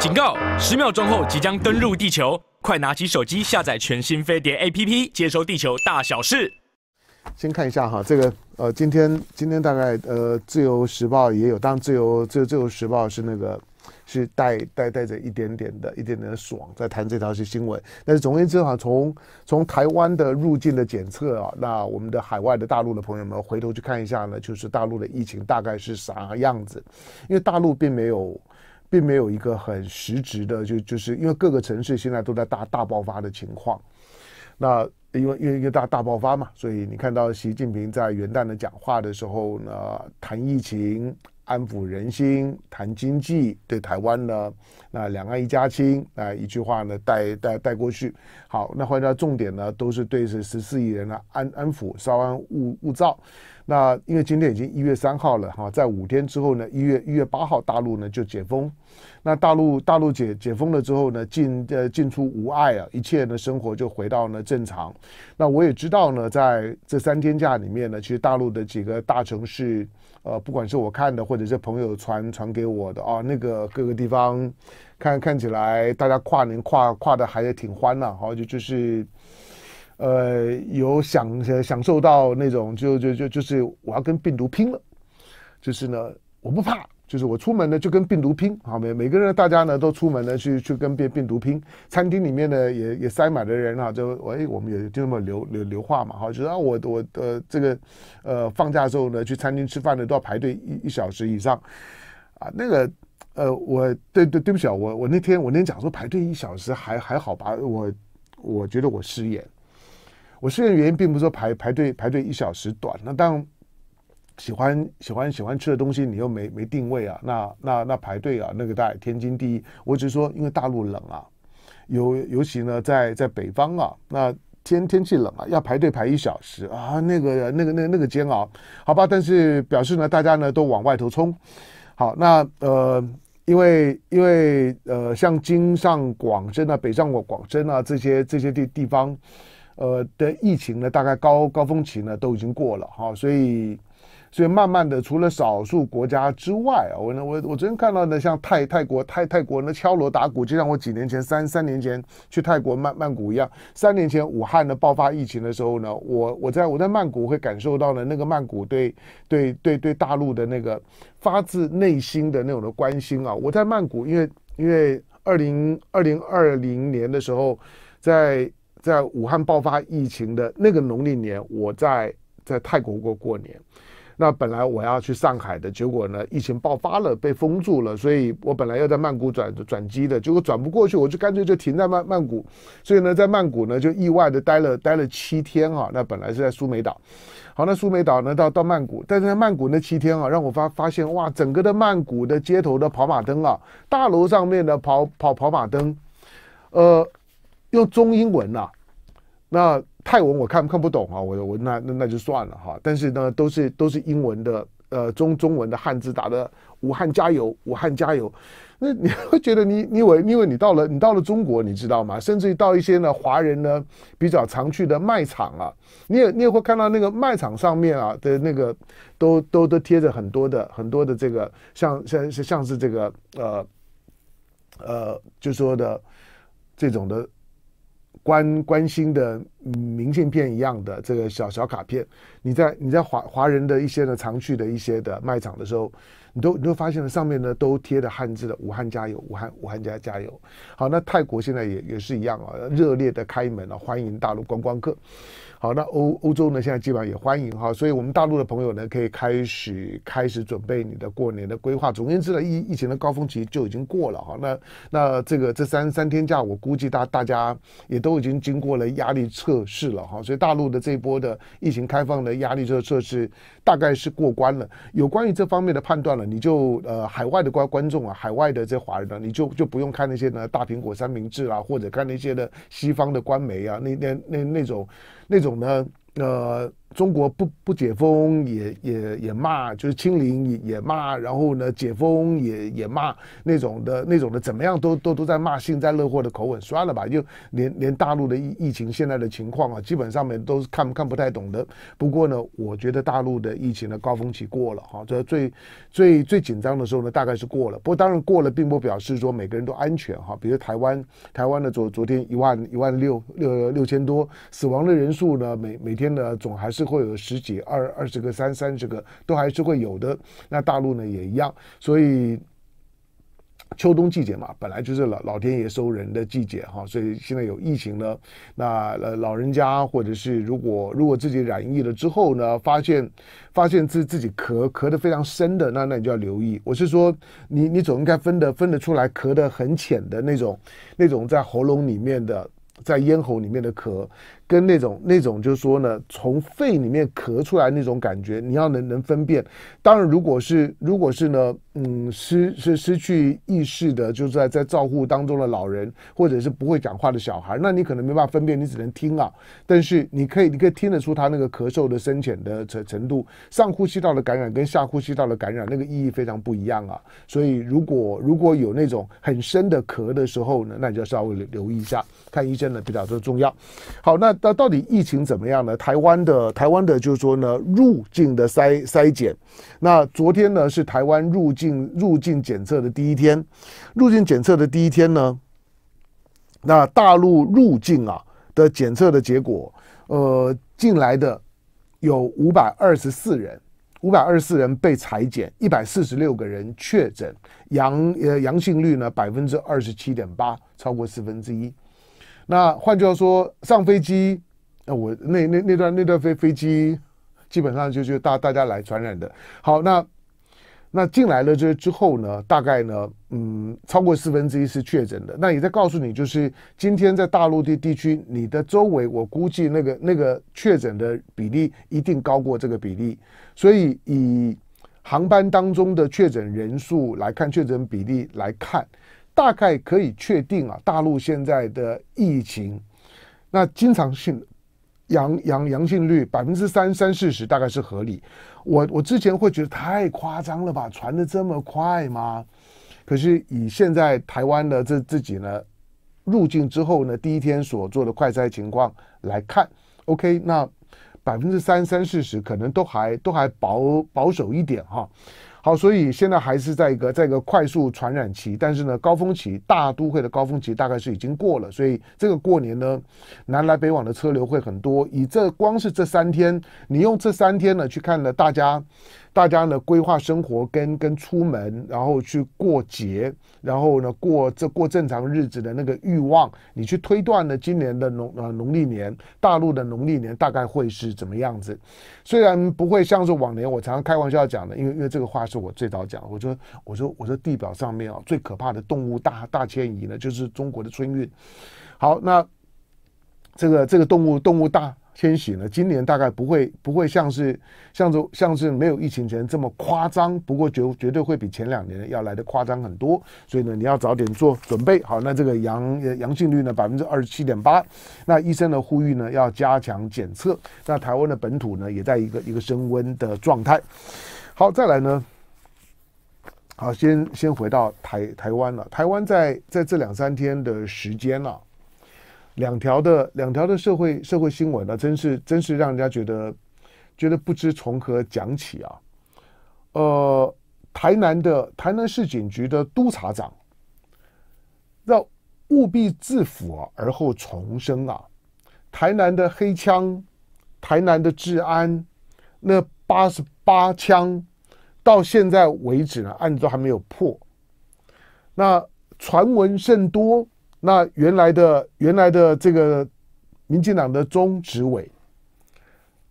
警告！十秒钟后即将登陆地球，快拿起手机下载全新飞碟 APP，接收地球大小事。先看一下哈，这个呃，今天今天大概呃，《自由时报》也有，当然，《自由自由自由时报》是那个是带带带着一点点的、一点点的爽，在谈这条是新闻。但是总而言之哈，从从台湾的入境的检测啊，那我们的海外的大陆的朋友们回头去看一下呢，就是大陆的疫情大概是啥样子，因为大陆并没有。并没有一个很实质的，就就是因为各个城市现在都在大大爆发的情况，那因为因为因为大大爆发嘛，所以你看到习近平在元旦的讲话的时候呢，谈疫情。安抚人心，谈经济，对台湾呢？那两岸一家亲啊，一句话呢带带带过去。好，那回到重点呢，都是对这十四亿人呢安安抚，稍安勿勿躁。那因为今天已经一月三号了哈，在五天之后呢，一月一月八号大陆呢就解封。那大陆大陆解解封了之后呢，进呃进出无碍啊，一切呢生活就回到了正常。那我也知道呢，在这三天假里面呢，其实大陆的几个大城市，呃，不管是我看的或有些朋友传传给我的啊，那个各个地方看看起来，大家跨年跨跨的还是挺欢的，好就就是，呃，有享享受到那种就就就就是我要跟病毒拼了，就是呢，我不怕。就是我出门呢就跟病毒拼，好每每个人大家呢都出门呢去去跟病病毒拼，餐厅里面呢也也塞满了人啊，就哎我们也就那么流流流话嘛，好就是啊我我的这个，呃放假之后呢去餐厅吃饭呢都要排队一一小时以上，啊那个呃我对对对不起啊我我那天我那天讲说排队一小时还还好吧我我觉得我失言，我失言原因并不是说排排队排队一小时短，那当然。喜欢喜欢喜欢吃的东西，你又没没定位啊？那那那排队啊，那个大概天经地义。我只是说，因为大陆冷啊，尤尤其呢，在在北方啊，那天天气冷啊，要排队排一小时啊，那个那个那个、那个煎熬，好吧？但是表示呢，大家呢都往外头冲。好，那呃，因为因为呃，像京上广深啊，北上广广深啊这些这些地地方，呃的疫情呢，大概高高峰期呢都已经过了哈，所以。所以慢慢的，除了少数国家之外啊，我我我昨天看到的，像泰泰国泰泰国人敲锣打鼓，就像我几年前三三年前去泰国曼曼谷一样。三年前武汉的爆发疫情的时候呢，我我在我在曼谷会感受到了那个曼谷对对对对大陆的那个发自内心的那种的关心啊。我在曼谷，因为因为二零二零二零年的时候，在在武汉爆发疫情的那个农历年，我在在泰国过过年。那本来我要去上海的，结果呢，疫情爆发了，被封住了，所以我本来要在曼谷转转机的，结果转不过去，我就干脆就停在曼曼谷，所以呢，在曼谷呢就意外的待了待了七天啊，那本来是在苏梅岛，好，那苏梅岛呢到到曼谷，但是在曼谷那七天啊，让我发发现哇，整个的曼谷的街头的跑马灯啊，大楼上面的跑跑跑马灯，呃，用中英文啊，那。泰文我看看不懂啊，我我那那那就算了哈。但是呢，都是都是英文的，呃，中中文的汉字打的“武汉加油，武汉加油”。那你会觉得你你因为因为你到了你到了中国，你知道吗？甚至于到一些呢华人呢比较常去的卖场啊，你也你也会看到那个卖场上面啊的那个都都都贴着很多的很多的这个像像像是这个呃呃就说的这种的关关心的。明信片一样的这个小小卡片，你在你在华华人的一些呢常去的一些的卖场的时候，你都你都发现了上面呢都贴的汉字的“武汉加油”“武汉武汉加加油”。好，那泰国现在也也是一样啊，热烈的开门啊，欢迎大陆观光客。好，那欧欧洲呢现在基本上也欢迎哈，所以我们大陆的朋友呢可以开始开始准备你的过年的规划。总而言之呢，疫疫情的高峰期就已经过了哈。那那这个这三三天假，我估计大大家也都已经经过了压力。测试了哈，所以大陆的这一波的疫情开放的压力这个测试大概是过关了。有关于这方面的判断了，你就呃海外的观观众啊，海外的这华人呢，你就就不用看那些呢大苹果三明治啦，或者看那些的西方的官媒啊，那那那那种那种呢呃。中国不不解封也也也骂，就是清零也也骂，然后呢解封也也骂那种的，那种的怎么样都都都在骂幸灾乐祸的口吻，算了吧，就连连大陆的疫疫情现在的情况啊，基本上面都是看看不太懂的。不过呢，我觉得大陆的疫情的高峰期过了哈，这最最最紧张的时候呢，大概是过了。不过当然过了，并不表示说每个人都安全哈，比如台湾台湾的昨昨天一万一万六六六千多死亡的人数呢，每每天呢总还是。最后有十几、二二十个、三三十个，都还是会有的。那大陆呢也一样，所以秋冬季节嘛，本来就是老老天爷收人的季节哈。所以现在有疫情了，那呃老人家或者是如果如果自己染疫了之后呢，发现发现自自己咳咳的非常深的，那那你就要留意。我是说，你你总应该分得分得出来，咳的很浅的那种，那种在喉咙里面的，在咽喉里面的咳。跟那种那种，就是说呢，从肺里面咳出来那种感觉，你要能能分辨。当然，如果是如果是呢，嗯，失是失去意识的，就是在在照护当中的老人，或者是不会讲话的小孩，那你可能没办法分辨，你只能听啊。但是你可以你可以听得出他那个咳嗽的深浅的程程度，上呼吸道的感染跟下呼吸道的感染，那个意义非常不一样啊。所以如果如果有那种很深的咳的时候呢，那你就稍微留留意一下，看医生呢比较的重要。好，那。那到底疫情怎么样呢？台湾的台湾的，就是说呢，入境的筛筛检。那昨天呢是台湾入境入境检测的第一天，入境检测的第一天呢，那大陆入境啊的检测的结果，呃，进来的有五百二十四人，五百二十四人被裁剪，一百四十六个人确诊阳，呃，阳性率呢百分之二十七点八，超过四分之一。那换句话说，上飞机，那我那那那段那段飞飞机，基本上就就大大家来传染的。好，那那进来了这之后呢，大概呢，嗯，超过四分之一是确诊的。那也在告诉你，就是今天在大陆地地区，你的周围，我估计那个那个确诊的比例一定高过这个比例。所以以航班当中的确诊人数来看，确诊比例来看。大概可以确定啊，大陆现在的疫情，那经常性阳阳阳性率百分之三三四十大概是合理。我我之前会觉得太夸张了吧，传的这么快吗？可是以现在台湾的这自己呢入境之后呢第一天所做的快筛情况来看，OK，那百分之三三四十可能都还都还保保守一点哈。好，所以现在还是在一个在一个快速传染期，但是呢，高峰期大都会的高峰期大概是已经过了，所以这个过年呢，南来北往的车流会很多。以这光是这三天，你用这三天呢去看了大家。大家呢规划生活跟跟出门，然后去过节，然后呢过这过正常日子的那个欲望，你去推断呢，今年的农呃农历年，大陆的农历年大概会是怎么样子？虽然不会像是往年，我常常开玩笑讲的，因为因为这个话是我最早讲，我说我说我说地表上面啊最可怕的动物大大迁移呢，就是中国的春运。好，那这个这个动物动物大。千禧呢？今年大概不会不会像是，像是像是没有疫情前这么夸张，不过绝绝对会比前两年要来的夸张很多。所以呢，你要早点做准备。好，那这个阳阳性率呢，百分之二十七点八。那医生呢呼吁呢，要加强检测。那台湾的本土呢，也在一个一个升温的状态。好，再来呢，好，先先回到台台湾了。台湾在在这两三天的时间了。两条的两条的社会社会新闻呢，真是真是让人家觉得觉得不知从何讲起啊！呃，台南的台南市警局的督察长，要务必自腐而后重生啊！台南的黑枪，台南的治安，那八十八枪到现在为止呢，案子都还没有破，那传闻甚多。那原来的原来的这个，民进党的中执委，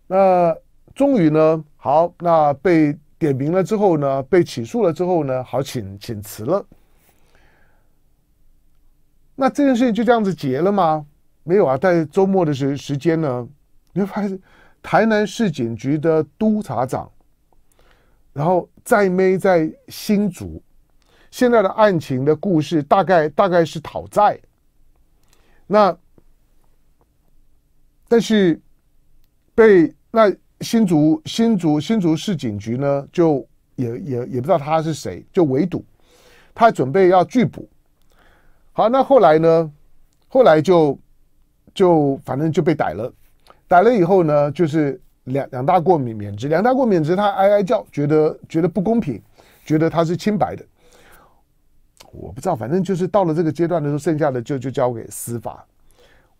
那终于呢，好，那被点名了之后呢，被起诉了之后呢，好，请请辞了。那这件事情就这样子结了吗？没有啊，在周末的时时间呢，你会发现台南市警局的督察长，然后在没在新竹。现在的案情的故事大概大概是讨债，那但是被那新竹新竹新竹市警局呢，就也也也不知道他是谁，就围堵，他准备要拒捕。好，那后来呢？后来就就反正就被逮了，逮了以后呢，就是两两大过敏免职，两大过敏职，他哀哀叫，觉得觉得不公平，觉得他是清白的。我不知道，反正就是到了这个阶段的时候，剩下的就就交给司法。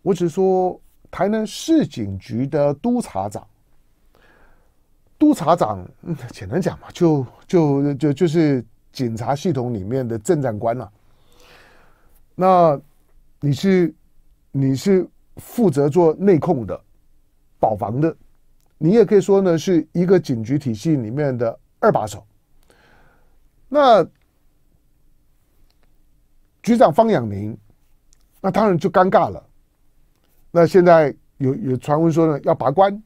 我只说台南市警局的督察长，督察长，简单讲嘛，就就就就是警察系统里面的正长官了。那你是你是负责做内控的、保防的，你也可以说呢是一个警局体系里面的二把手。那。局长方养民，那当然就尴尬了。那现在有有传闻说呢要拔关，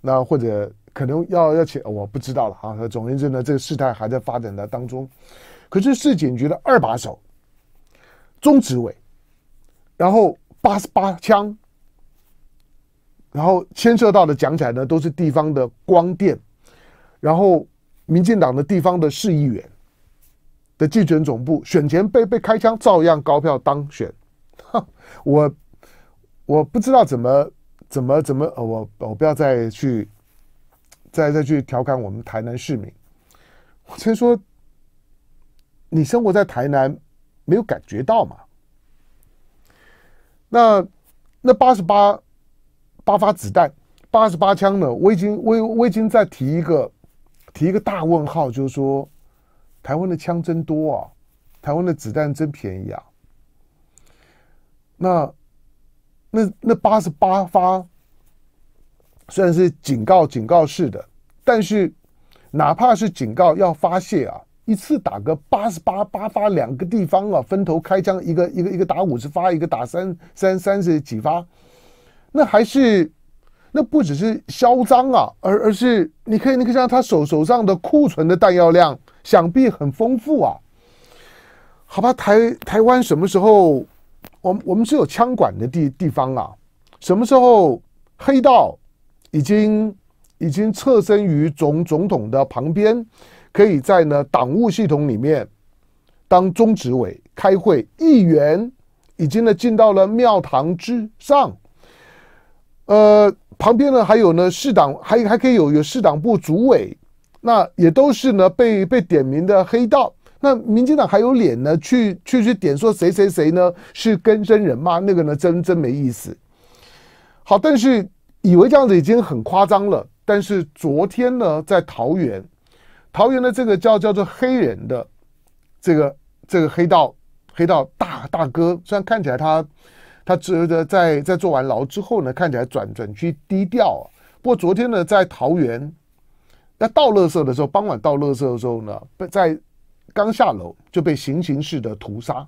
那或者可能要要请我不知道了啊。总而言之呢，这个事态还在发展的当中。可是市警局的二把手中执委，然后八十八枪，然后牵涉到的讲起来呢，都是地方的光电，然后民进党的地方的市议员。竞选总部选前被被开枪，照样高票当选。我我不知道怎么怎么怎么，我我不要再去再再去调侃我们台南市民。我先说，你生活在台南没有感觉到嘛？那那八十八八发子弹，八十八枪呢？我已经，我我已经在提一个提一个大问号，就是说。台湾的枪真多啊，台湾的子弹真便宜啊。那，那那八十八发虽然是警告警告式的，但是哪怕是警告要发泄啊，一次打个八十八八发，两个地方啊分头开枪，一个一个一个打五十发，一个打三三三十几发，那还是。那不只是嚣张啊，而而是你可以，你可以想他手手上的库存的弹药量，想必很丰富啊。好吧，台台湾什么时候，我们我们是有枪管的地地方啊？什么时候黑道已经已经侧身于总总统的旁边，可以在呢党务系统里面当中执委开会，议员已经呢进到了庙堂之上，呃。旁边呢还有呢，市党还还可以有有市党部主委，那也都是呢被被点名的黑道。那民进党还有脸呢去去去点说谁谁谁呢是根生人吗？那个呢真真没意思。好，但是以为这样子已经很夸张了。但是昨天呢，在桃园，桃园的这个叫叫做黑人的这个这个黑道黑道大大哥，虽然看起来他。他觉得在在坐完牢之后呢，看起来转转去低调。啊。不过昨天呢，在桃园，那到乐色的时候，傍晚到乐色的时候呢，被在刚下楼就被行刑式的屠杀，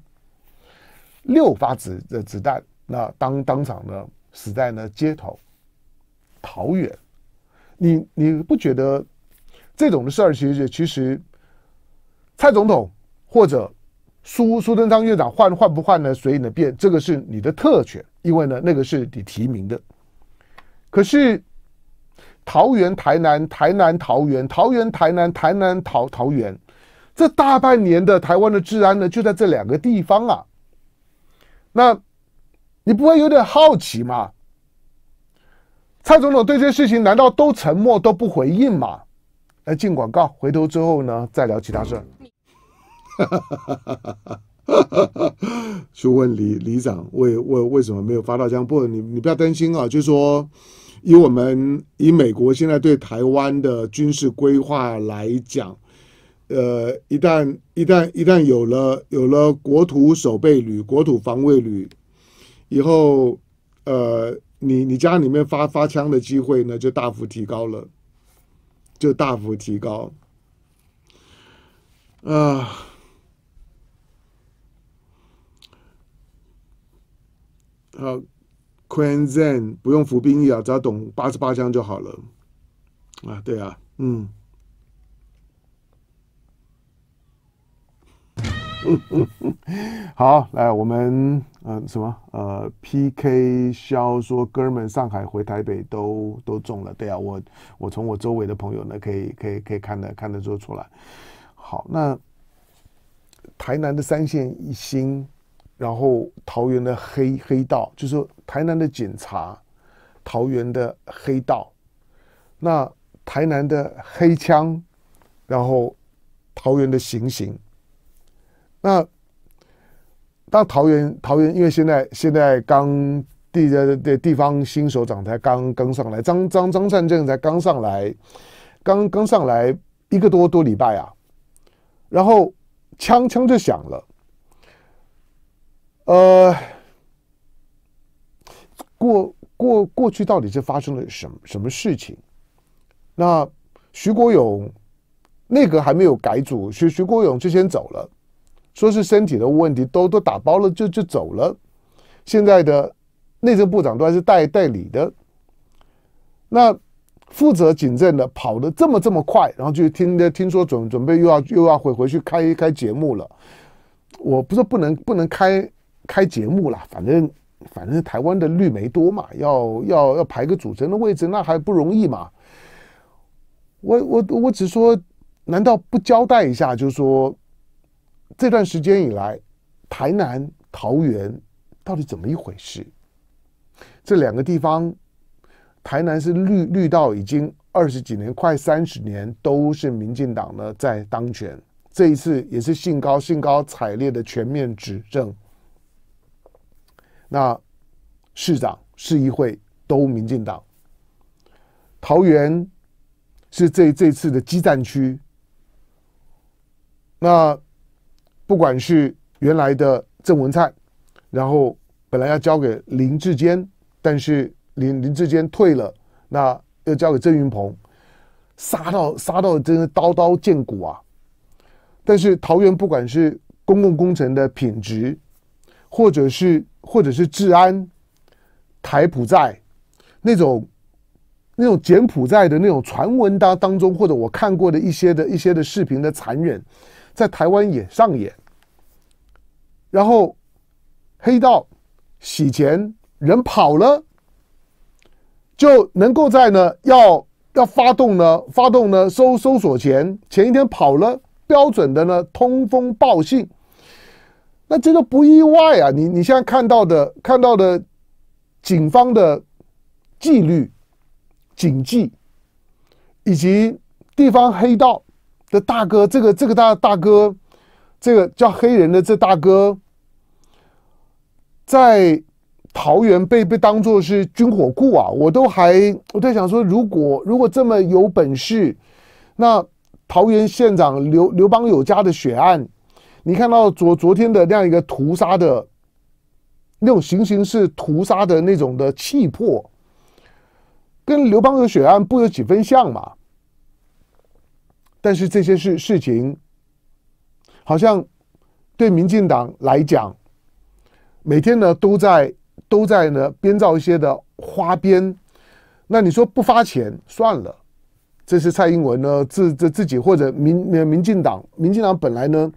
六发子的子弹，那当当场呢死在呢街头。桃园，你你不觉得这种的事儿，其实其实蔡总统或者？苏苏贞昌院长换换不换呢？所以呢，变这个是你的特权，因为呢，那个是你提名的。可是桃园、台南、台南、桃园、桃园、台南、台南、桃桃园，这大半年的台湾的治安呢，就在这两个地方啊。那，你不会有点好奇吗？蔡总统对这些事情难道都沉默都不回应吗？来进广告，回头之后呢，再聊其他事。哈哈哈！哈哈哈去问李李长为为为什么没有发到枪？不，你你不要担心啊！就说以我们以美国现在对台湾的军事规划来讲，呃，一旦一旦一旦有了有了国土守备旅、国土防卫旅以后，呃，你你家里面发发枪的机会呢就大幅提高了，就大幅提高啊！好 q u e e n z e n 不用服兵役啊，只要懂八十八枪就好了。啊，对啊，嗯。好，来我们呃什么呃 PK 肖说哥们，上海回台北都都中了，对啊，我我从我周围的朋友呢，可以可以可以看得看得出出来。好，那台南的三线一星。然后桃园的黑黑道，就是台南的警察，桃园的黑道，那台南的黑枪，然后桃园的行刑，那当桃园桃园因为现在现在刚地的的地方新首长才刚刚上来，张张张善政才刚上来，刚刚上来一个多多礼拜啊，然后枪枪就响了。呃，过过过去到底是发生了什么什么事情？那徐国勇那个还没有改组，徐徐国勇就先走了，说是身体的问题，都都打包了就就走了。现在的内政部长都还是代代理的，那负责警政的跑的这么这么快，然后就听的听说准准备又要又要回回去开开节目了。我不是不能不能开。开节目啦，反正反正台湾的绿媒多嘛，要要要排个主持人的位置，那还不容易嘛？我我我只说，难道不交代一下？就是说这段时间以来，台南、桃园到底怎么一回事？这两个地方，台南是绿绿到已经二十几年，快三十年都是民进党呢在当权，这一次也是兴高兴高采烈的全面指证。那市长、市议会都民进党。桃园是这这次的激战区。那不管是原来的郑文灿，然后本来要交给林志坚，但是林林志坚退了，那又交给郑云鹏，杀到杀到，真的刀刀见骨啊！但是桃园不管是公共工程的品质。或者是，或者是治安、台普寨那种、那种柬埔寨的那种传闻当当中，或者我看过的一些的一些的视频的残忍，在台湾也上演。然后黑道洗钱，人跑了，就能够在呢要要发动呢，发动呢搜搜索前前一天跑了，标准的呢通风报信。那这个不意外啊！你你现在看到的看到的警方的纪律、警纪，以及地方黑道的大哥，这个这个大大哥，这个叫黑人的这大哥，在桃园被被当做是军火库啊！我都还我在想说，如果如果这么有本事，那桃园县长刘刘邦有家的血案。你看到昨昨天的那样一个屠杀的，那种行刑式屠杀的那种的气魄，跟刘邦和血案不有几分像嘛？但是这些事事情，好像对民进党来讲，每天呢都在都在呢编造一些的花边。那你说不发钱算了，这是蔡英文呢自自自己或者民民进党民进党本来呢？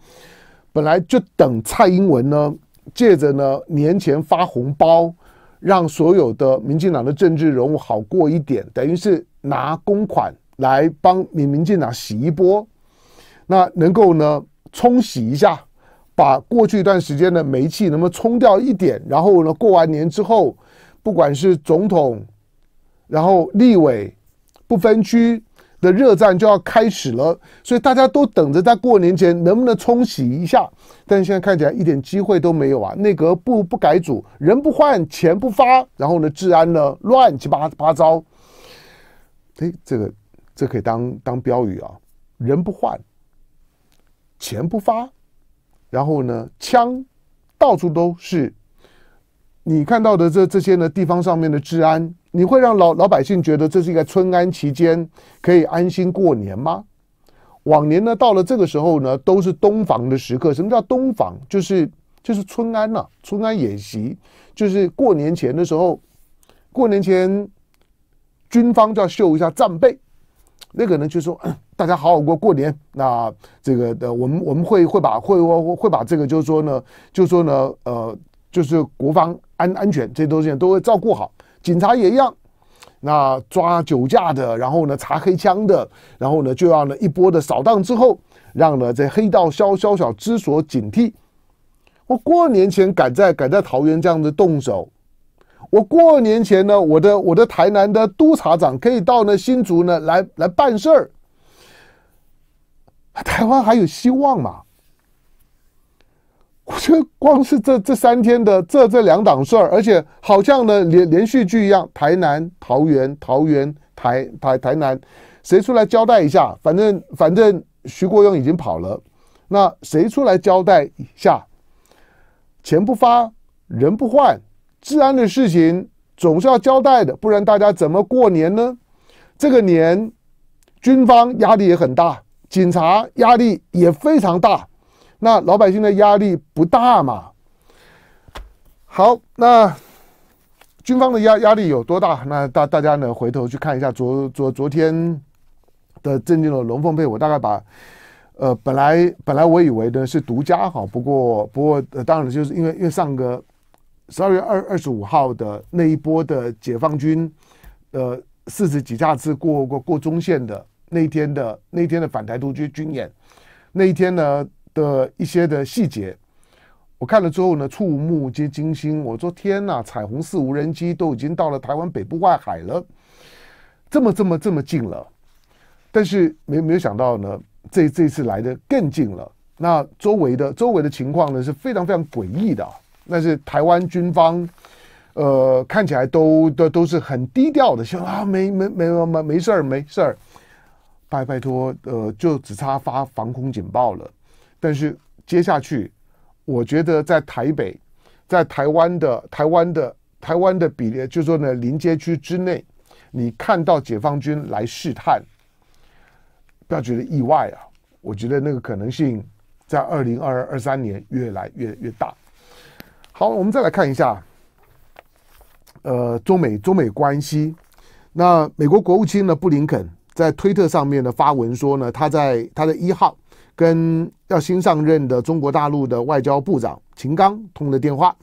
本来就等蔡英文呢，借着呢年前发红包，让所有的民进党的政治人物好过一点，等于是拿公款来帮民民进党洗一波，那能够呢冲洗一下，把过去一段时间的煤气能不能冲掉一点，然后呢过完年之后，不管是总统，然后立委不分区。的热战就要开始了，所以大家都等着在过年前能不能冲洗一下，但是现在看起来一点机会都没有啊！内阁不不改组，人不换，钱不发，然后呢，治安呢乱七八八糟。哎，这个这可以当当标语啊！人不换，钱不发，然后呢，枪到处都是。你看到的这这些呢，地方上面的治安。你会让老老百姓觉得这是一个春安期间可以安心过年吗？往年呢，到了这个时候呢，都是东防的时刻。什么叫东防？就是就是春安呐，春安演习，就是过年前的时候，过年前，军方就要秀一下战备。那个人就说，大家好好过过年。那这个的，我们我们会会把会会会把这个，就是说呢，就是说呢，呃，就是国防安安全这些东西都会照顾好。警察也一样，那抓酒驾的，然后呢查黑枪的，然后呢就要呢一波的扫荡之后，让呢这黑道消消小之所警惕。我过年前敢在敢在桃园这样子动手，我过年前呢，我的我的台南的督察长可以到呢新竹呢来来办事儿，台湾还有希望嘛？得光是这这三天的这这两档事儿，而且好像呢连连续剧一样，台南、桃园、桃园、台台台南，谁出来交代一下？反正反正徐国勇已经跑了，那谁出来交代一下？钱不发，人不换，治安的事情总是要交代的，不然大家怎么过年呢？这个年，军方压力也很大，警察压力也非常大。那老百姓的压力不大嘛？好，那军方的压压力有多大？那大大家呢？回头去看一下昨昨昨天的震惊的龙凤配，我大概把呃本来本来我以为呢是独家哈，不过不过当然就是因为因为上个十二月二二十五号的那一波的解放军呃四十几架次过过过中线的那一天的那一天的反台独军军演那一天呢？的一些的细节，我看了之后呢，触目皆惊心。我说天哪，彩虹四无人机都已经到了台湾北部外海了，这么这么这么近了。但是没没有想到呢，这这次来的更近了。那周围的周围的情况呢是非常非常诡异的。那是台湾军方，呃，看起来都都都是很低调的，说啊，没没没没没没事儿，没事儿，拜拜托，呃，就只差发防空警报了。但是接下去，我觉得在台北，在台湾的台湾的台湾的比例，就说呢，临街区之内，你看到解放军来试探，不要觉得意外啊！我觉得那个可能性在二零二二二三年越来越越大。好，我们再来看一下，呃，中美中美关系，那美国国务卿呢布林肯在推特上面呢发文说呢，他在他的一号。跟要新上任的中国大陆的外交部长秦刚通了电话，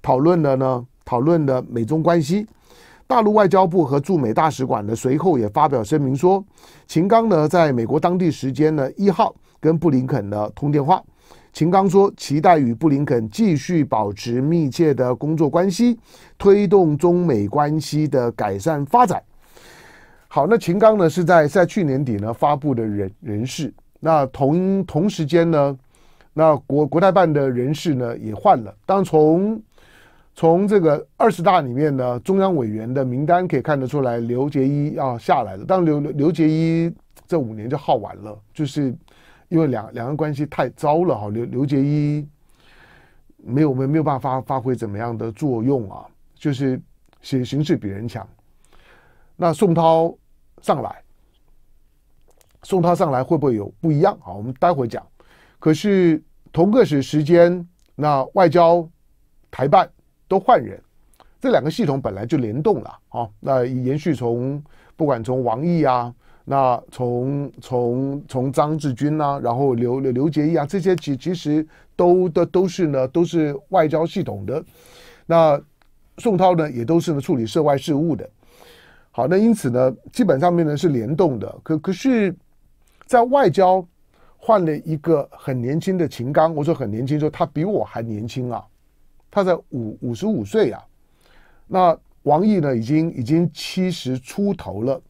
讨论了呢，讨论的美中关系。大陆外交部和驻美大使馆呢，随后也发表声明说，秦刚呢，在美国当地时间呢一号跟布林肯呢通电话。秦刚说，期待与布林肯继续保持密切的工作关系，推动中美关系的改善发展。好，那秦刚呢是在在去年底呢发布的人人事。那同同时间呢，那国国台办的人士呢也换了。当从从这个二十大里面呢，中央委员的名单可以看得出来，刘杰一啊下来了。但刘刘杰一这五年就耗完了，就是因为两两岸关系太糟了哈。刘刘杰一没有没没有办法发挥怎么样的作用啊，就是形形势比人强。那宋涛上来。送他上来会不会有不一样？好，我们待会讲。可是同个时时间，那外交台办都换人，这两个系统本来就联动了啊。那延续从不管从王毅啊，那从从从张志军啊，然后刘刘杰捷义啊，这些其其实都的都是呢，都是外交系统的。那宋涛呢，也都是呢处理涉外事务的。好，那因此呢，基本上面呢是联动的。可可是。在外交，换了一个很年轻的秦刚。我说很年轻，说他比我还年轻啊，他在五五十五岁啊。那王毅呢，已经已经七十出头了。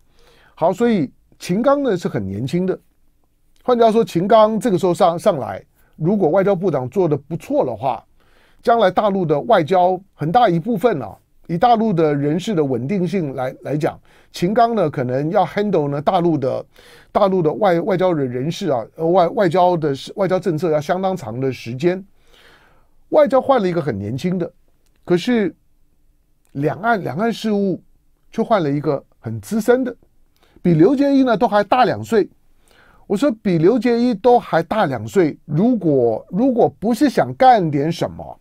好，所以秦刚呢是很年轻的。换句话说，秦刚这个时候上上来，如果外交部长做的不错的话，将来大陆的外交很大一部分呢。以大陆的人士的稳定性来来讲，秦刚呢可能要 handle 呢大陆的大陆的外外交人人士啊，外外交的外交政策要相当长的时间。外交换了一个很年轻的，可是两岸两岸事务却换了一个很资深的，比刘杰一呢都还大两岁。我说比刘杰一都还大两岁，如果如果不是想干点什么，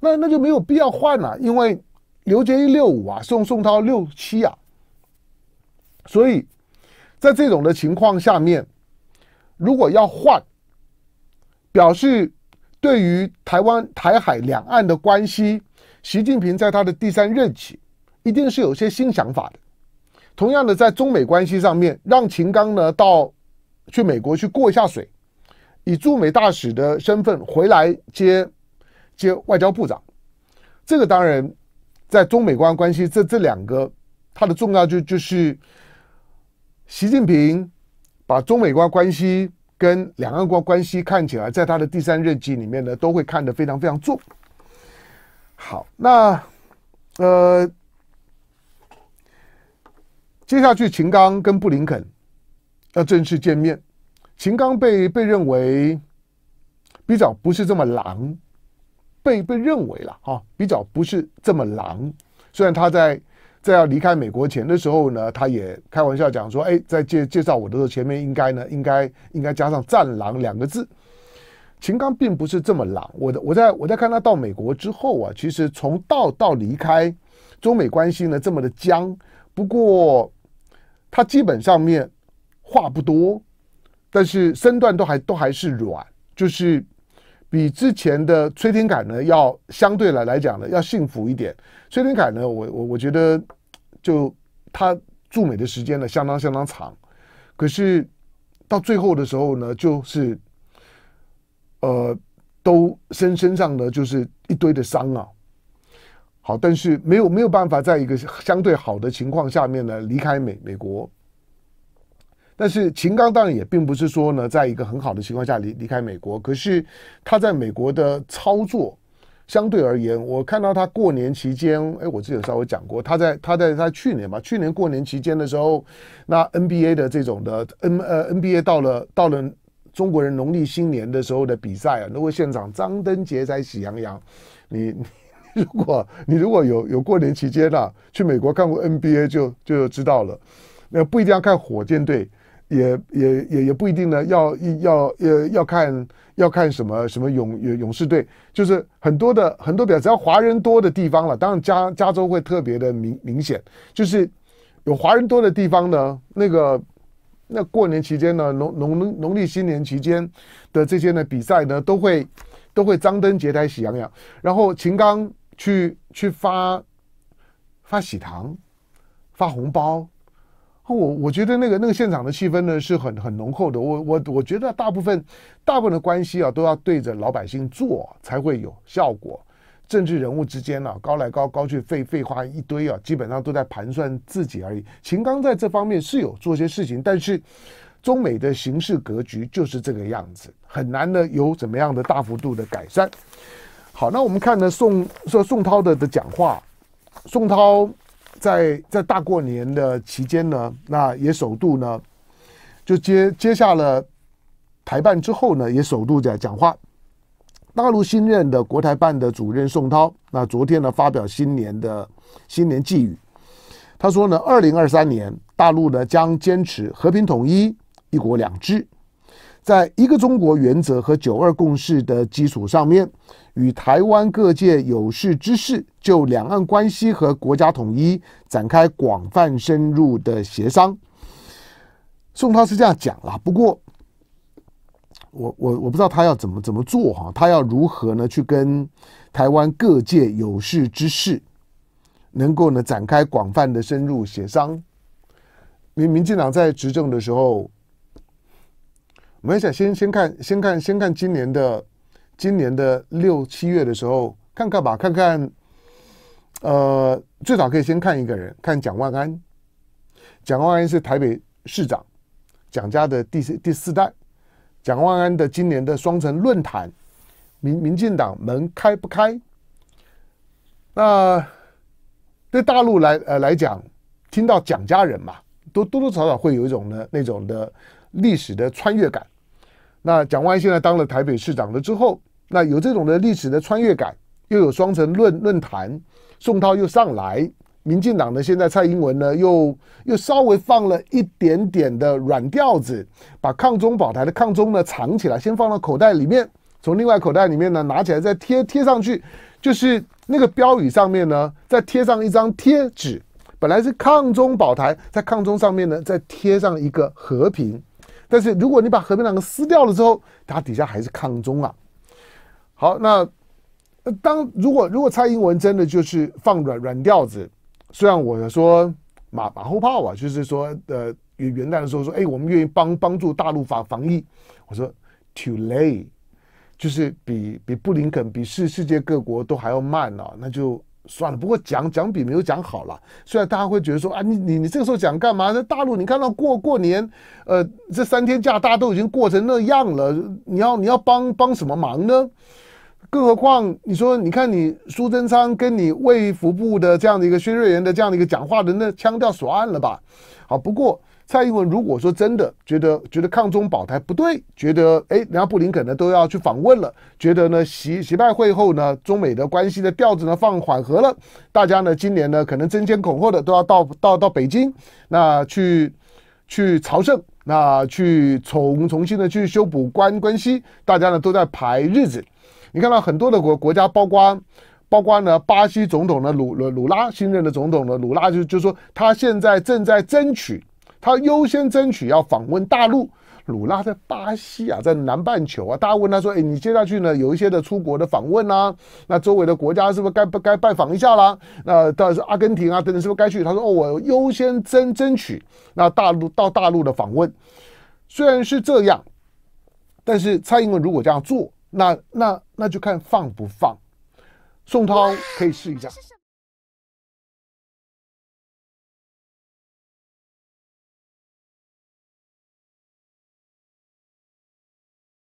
那那就没有必要换了，因为。刘杰一六五啊，宋宋涛六七啊，所以在这种的情况下面，如果要换，表示对于台湾台海两岸的关系，习近平在他的第三任期，一定是有些新想法的。同样的，在中美关系上面，让秦刚呢到去美国去过一下水，以驻美大使的身份回来接接外交部长，这个当然。在中美关关系这这两个，它的重要就就是，习近平把中美关关系跟两岸关关系看起来，在他的第三任期里面呢，都会看得非常非常重。好，那呃，接下去秦刚跟布林肯要正式见面，秦刚被被认为比较不是这么狼。被被认为了哈，比较不是这么狼。虽然他在在要离开美国前的时候呢，他也开玩笑讲说：“哎，在介介绍我的时候，前面应该呢，应该应该加上‘战狼’两个字。”秦刚并不是这么狼。我的我在我在看他到美国之后啊，其实从到到离开中美关系呢，这么的僵。不过他基本上面话不多，但是身段都还都还是软，就是。比之前的崔天凯呢，要相对来来讲呢，要幸福一点。崔天凯呢，我我我觉得，就他驻美的时间呢，相当相当长，可是到最后的时候呢，就是，呃，都身身上呢，就是一堆的伤啊。好，但是没有没有办法，在一个相对好的情况下面呢，离开美美国。但是秦刚当然也并不是说呢，在一个很好的情况下离离开美国。可是他在美国的操作相对而言，我看到他过年期间，哎，我之前稍微讲过，他在他在他去年吧，去年过年期间的时候，那 NBA 的这种的 N 呃 NBA 到了到了中国人农历新年的时候的比赛啊，那位现场张灯结彩喜洋洋，你如果你如果有有过年期间啊，去美国看过 NBA 就就知道了，那不一定要看火箭队。也也也也不一定呢，要要要要看要看什么什么勇勇士队，就是很多的很多表，只要华人多的地方了，当然加加州会特别的明明显，就是有华人多的地方呢，那个那过年期间呢，农农农历新年期间的这些呢比赛呢，都会都会张灯结彩喜洋洋，然后秦刚去去发发喜糖发红包。我我觉得那个那个现场的气氛呢是很很浓厚的。我我我觉得大部分大部分的关系啊都要对着老百姓做才会有效果。政治人物之间呢高来高高去废废话一堆啊，基本上都在盘算自己而已。秦刚在这方面是有做些事情，但是中美的形势格局就是这个样子，很难呢有怎么样的大幅度的改善。好，那我们看呢宋说宋涛的的讲话，宋涛。在在大过年的期间呢，那也首度呢，就接接下了台办之后呢，也首度在讲话。大陆新任的国台办的主任宋涛，那昨天呢发表新年的新年寄语，他说呢，二零二三年大陆呢将坚持和平统一、一国两制。在一个中国原则和九二共识的基础上面，与台湾各界有识之士就两岸关系和国家统一展开广泛深入的协商。宋涛是这样讲了，不过我我我不知道他要怎么怎么做哈，他要如何呢去跟台湾各界有识之士能够呢展开广泛的深入协商？民民进党在执政的时候。我们想先先看，先看，先看今年的，今年的六七月的时候，看看吧，看看，呃，最少可以先看一个人，看蒋万安。蒋万安是台北市长，蒋家的第四第四代。蒋万安的今年的双城论坛，民民进党门开不开？那对大陆来呃来讲，听到蒋家人嘛，都多多少少会有一种呢那种的历史的穿越感。那蒋万现在当了台北市长了之后，那有这种的历史的穿越感，又有双城论论坛，宋涛又上来，民进党呢现在蔡英文呢又又稍微放了一点点的软调子，把抗中保台的抗中呢藏起来，先放到口袋里面，从另外口袋里面呢拿起来再贴贴上去，就是那个标语上面呢再贴上一张贴纸，本来是抗中保台，在抗中上面呢再贴上一个和平。但是如果你把和平两个撕掉了之后，他底下还是抗中啊。好，那当如果如果蔡英文真的就是放软软调子，虽然我说马马后炮啊，就是说呃元元旦的时候说哎我们愿意帮帮助大陆防防疫，我说 too late，就是比比布林肯比世世界各国都还要慢啊，那就。算了，不过讲讲比没有讲好了。虽然大家会觉得说啊，你你你这个时候讲干嘛？在大陆，你看到过过年，呃，这三天假大家都已经过成那样了，你要你要帮帮什么忙呢？更何况你说，你看你苏贞昌跟你卫福部的这样的一个薛瑞元的这样的一个讲话的那腔调，算了吧。好，不过。蔡英文如果说真的觉得觉得抗中保台不对，觉得哎，人家布林肯呢都要去访问了，觉得呢习习拜会后呢，中美的关系的调子呢放缓和了，大家呢今年呢可能争先恐后的都要到到到北京，那去去朝圣，那去重重新的去修补关关系，大家呢都在排日子。你看到很多的国国家，包括包括呢巴西总统呢鲁鲁鲁拉新任的总统呢鲁拉就就说他现在正在争取。他优先争取要访问大陆。鲁拉在巴西啊，在南半球啊，大家问他说：“哎，你接下去呢，有一些的出国的访问啦，那周围的国家是不是该不该拜访一下啦？那到是阿根廷啊等等，是不是该去？”他说：“哦，我优先争争取那大陆到大陆的访问。虽然是这样，但是蔡英文如果这样做，那那那就看放不放。宋涛可以试一下。”